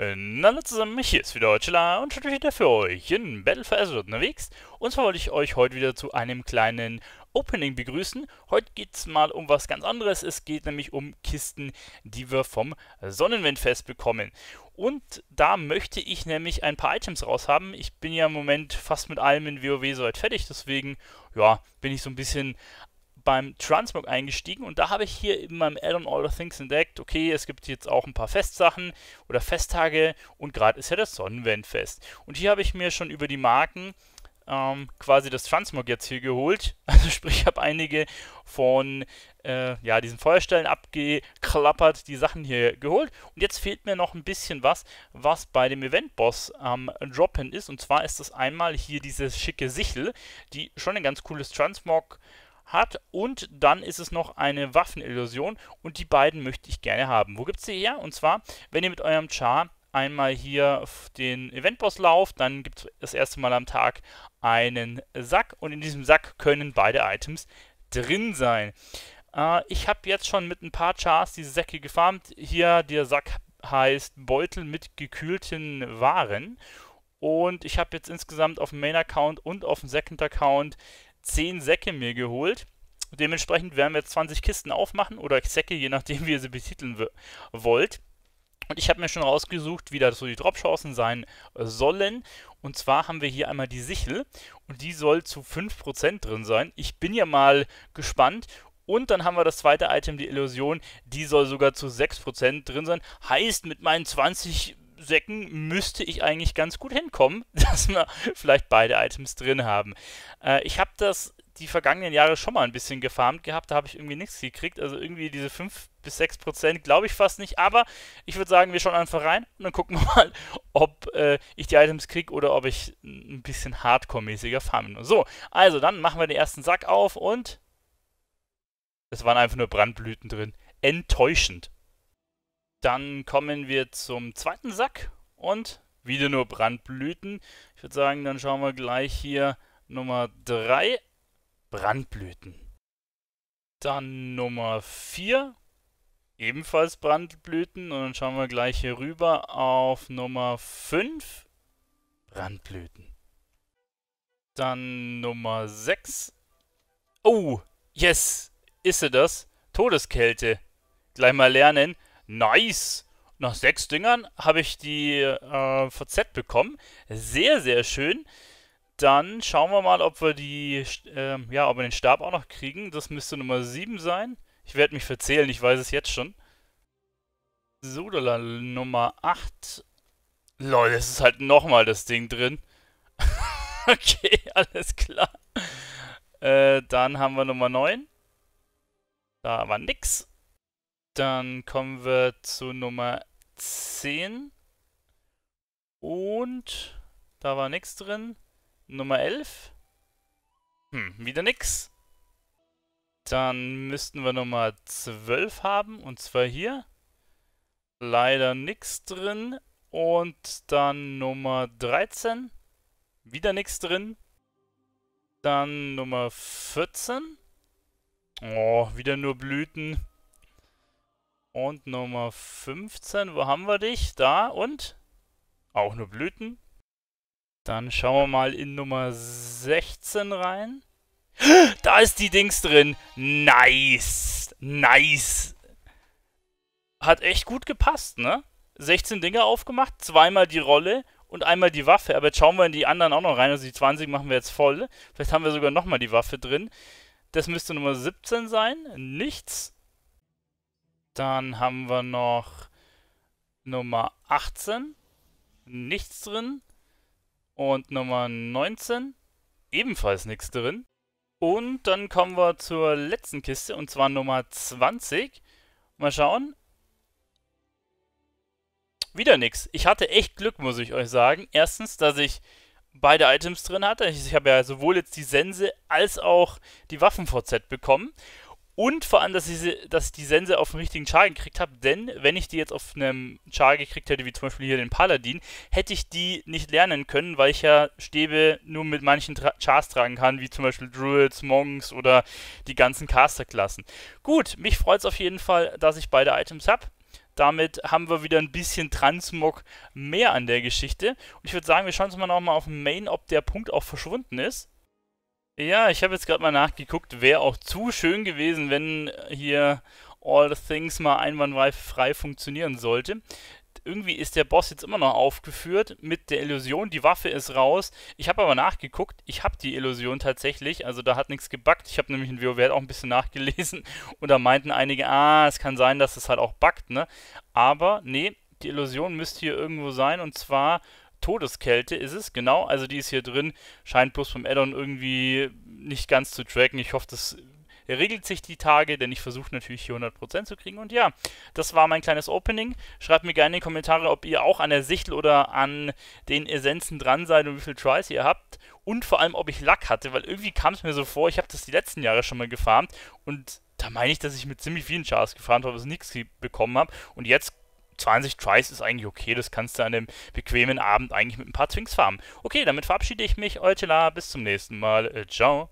Hallo zusammen, hier ist wieder Chilla und schon wieder für euch in Battle for Azeroth unterwegs. Und zwar wollte ich euch heute wieder zu einem kleinen Opening begrüßen. Heute geht es mal um was ganz anderes. Es geht nämlich um Kisten, die wir vom Sonnenwindfest bekommen. Und da möchte ich nämlich ein paar Items raushaben. Ich bin ja im Moment fast mit allem in WoW soweit fertig, deswegen ja, bin ich so ein bisschen beim Transmog eingestiegen und da habe ich hier in meinem Add-on All the Things entdeckt, okay, es gibt jetzt auch ein paar Festsachen oder Festtage und gerade ist ja das Sonnenwendfest. Und hier habe ich mir schon über die Marken ähm, quasi das Transmog jetzt hier geholt. Also sprich, ich habe einige von äh, ja, diesen Feuerstellen abgeklappert, die Sachen hier geholt. Und jetzt fehlt mir noch ein bisschen was, was bei dem Eventboss am ähm, drop ist. Und zwar ist das einmal hier diese schicke Sichel, die schon ein ganz cooles Transmog hat und dann ist es noch eine Waffenillusion und die beiden möchte ich gerne haben. Wo gibt es die her? Und zwar, wenn ihr mit eurem Char einmal hier den Eventboss lauft, dann gibt es das erste Mal am Tag einen Sack und in diesem Sack können beide Items drin sein. Äh, ich habe jetzt schon mit ein paar Chars diese Säcke gefarmt. Hier der Sack heißt Beutel mit gekühlten Waren und ich habe jetzt insgesamt auf dem Main-Account und auf dem Second-Account 10 Säcke mir geholt. Dementsprechend werden wir jetzt 20 Kisten aufmachen oder Säcke, je nachdem, wie ihr sie betiteln wollt. Und ich habe mir schon rausgesucht, wie da so die Dropchancen sein sollen. Und zwar haben wir hier einmal die Sichel und die soll zu 5% drin sein. Ich bin ja mal gespannt. Und dann haben wir das zweite Item, die Illusion. Die soll sogar zu 6% drin sein. Heißt, mit meinen 20 Säcken müsste ich eigentlich ganz gut hinkommen, dass wir vielleicht beide Items drin haben. Äh, ich habe das die vergangenen Jahre schon mal ein bisschen gefarmt gehabt, da habe ich irgendwie nichts gekriegt. Also irgendwie diese 5 bis 6 Prozent glaube ich fast nicht, aber ich würde sagen, wir schauen einfach rein und dann gucken wir mal, ob äh, ich die Items kriege oder ob ich ein bisschen hardcore-mäßiger farmen muss. So, also dann machen wir den ersten Sack auf und es waren einfach nur Brandblüten drin. Enttäuschend. Dann kommen wir zum zweiten Sack und wieder nur Brandblüten. Ich würde sagen, dann schauen wir gleich hier Nummer 3, Brandblüten. Dann Nummer 4, ebenfalls Brandblüten. Und dann schauen wir gleich hier rüber auf Nummer 5, Brandblüten. Dann Nummer 6. Oh, yes, ist sie das? Todeskälte. Gleich mal lernen. Nice! Nach sechs Dingern habe ich die äh, VZ bekommen. Sehr, sehr schön. Dann schauen wir mal, ob wir die, äh, ja, ob wir den Stab auch noch kriegen. Das müsste Nummer 7 sein. Ich werde mich verzählen, ich weiß es jetzt schon. So, Sodala Nummer 8. Lol, es ist halt nochmal das Ding drin. okay, alles klar. Äh, dann haben wir Nummer 9. Da war nix. Dann kommen wir zu Nummer 10. Und da war nichts drin. Nummer 11. Hm, wieder nix. Dann müssten wir Nummer 12 haben, und zwar hier. Leider nichts drin. Und dann Nummer 13. Wieder nichts drin. Dann Nummer 14. Oh, wieder nur Blüten. Und Nummer 15, wo haben wir dich? Da und auch nur Blüten. Dann schauen wir mal in Nummer 16 rein. Da ist die Dings drin. Nice. Nice. Hat echt gut gepasst, ne? 16 Dinger aufgemacht, zweimal die Rolle und einmal die Waffe. Aber jetzt schauen wir in die anderen auch noch rein. Also die 20 machen wir jetzt voll. Vielleicht haben wir sogar nochmal die Waffe drin. Das müsste Nummer 17 sein. Nichts. Dann haben wir noch Nummer 18, nichts drin. Und Nummer 19, ebenfalls nichts drin. Und dann kommen wir zur letzten Kiste, und zwar Nummer 20. Mal schauen. Wieder nichts. Ich hatte echt Glück, muss ich euch sagen. Erstens, dass ich beide Items drin hatte. Ich, habe ja sowohl jetzt die Sense als auch die Waffen-VZ bekommen. Und vor allem, dass ich, dass ich die Sense auf dem richtigen Char gekriegt habe, denn wenn ich die jetzt auf einem Char gekriegt hätte, wie zum Beispiel hier den Paladin, hätte ich die nicht lernen können, weil ich ja Stäbe nur mit manchen Tra Chars tragen kann, wie zum Beispiel Druids, Monks oder die ganzen Casterklassen. Gut, mich freut es auf jeden Fall, dass ich beide Items habe. Damit haben wir wieder ein bisschen Transmog mehr an der Geschichte. Und ich würde sagen, wir schauen uns mal nochmal auf den Main, ob der Punkt auch verschwunden ist. Ja, ich habe jetzt gerade mal nachgeguckt, wäre auch zu schön gewesen, wenn hier All Things mal einwandfrei funktionieren sollte. Irgendwie ist der Boss jetzt immer noch aufgeführt mit der Illusion, die Waffe ist raus. Ich habe aber nachgeguckt, ich habe die Illusion tatsächlich, also da hat nichts gebackt. Ich habe nämlich in WoW auch ein bisschen nachgelesen und da meinten einige, ah, es kann sein, dass es halt auch backt, ne? Aber nee, die Illusion müsste hier irgendwo sein und zwar Todeskälte ist es, genau. Also die ist hier drin, scheint bloß vom Addon irgendwie nicht ganz zu tracken. Ich hoffe, das regelt sich die Tage, denn ich versuche natürlich hier 100% zu kriegen. Und ja, das war mein kleines Opening. Schreibt mir gerne in die Kommentare, ob ihr auch an der Sichel oder an den Essenzen dran seid und wie viele Tries ihr habt. Und vor allem, ob ich Lack hatte, weil irgendwie kam es mir so vor, ich habe das die letzten Jahre schon mal gefarmt und da meine ich, dass ich mit ziemlich vielen Chars gefarmt habe, was ich nichts bekommen habe. Und jetzt 20 Tries ist eigentlich okay, das kannst du an einem bequemen Abend eigentlich mit ein paar Twinks farmen. Okay, damit verabschiede ich mich, euer Tela, bis zum nächsten Mal, äh, ciao.